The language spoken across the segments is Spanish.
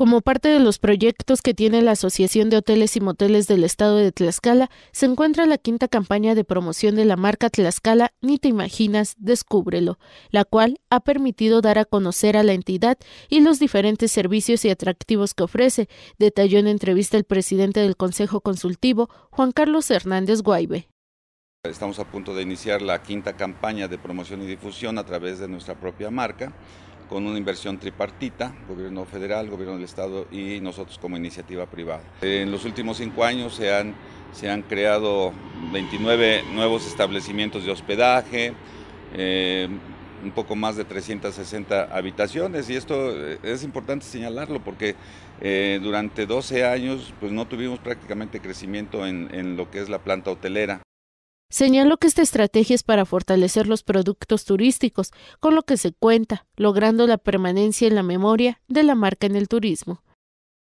Como parte de los proyectos que tiene la Asociación de Hoteles y Moteles del Estado de Tlaxcala, se encuentra la quinta campaña de promoción de la marca Tlaxcala Ni te imaginas, descúbrelo, la cual ha permitido dar a conocer a la entidad y los diferentes servicios y atractivos que ofrece, detalló en entrevista el presidente del Consejo Consultivo, Juan Carlos Hernández Guaybe. Estamos a punto de iniciar la quinta campaña de promoción y difusión a través de nuestra propia marca con una inversión tripartita, gobierno federal, gobierno del Estado y nosotros como iniciativa privada. En los últimos cinco años se han, se han creado 29 nuevos establecimientos de hospedaje, eh, un poco más de 360 habitaciones y esto eh, es importante señalarlo porque eh, durante 12 años pues no tuvimos prácticamente crecimiento en lo que es la planta hotelera. Señaló que esta estrategia es para fortalecer los productos turísticos, con lo que se cuenta, logrando la permanencia en la memoria de la marca en el turismo.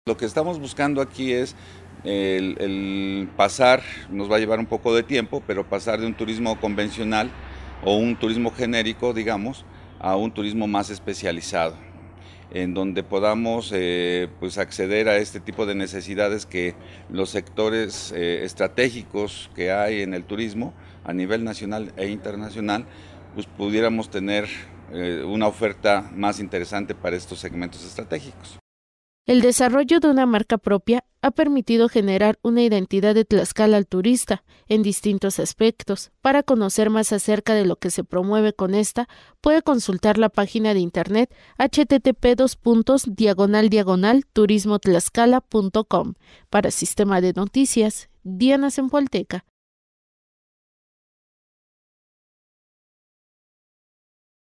Lo que estamos buscando aquí es el, el pasar, nos va a llevar un poco de tiempo, pero pasar de un turismo convencional o un turismo genérico, digamos, a un turismo más especializado en donde podamos eh, pues acceder a este tipo de necesidades que los sectores eh, estratégicos que hay en el turismo a nivel nacional e internacional, pues pudiéramos tener eh, una oferta más interesante para estos segmentos estratégicos. El desarrollo de una marca propia ha permitido generar una identidad de Tlaxcala al turista en distintos aspectos. Para conocer más acerca de lo que se promueve con esta, puede consultar la página de internet http diagonal Para Sistema de Noticias, Diana Sempualteca.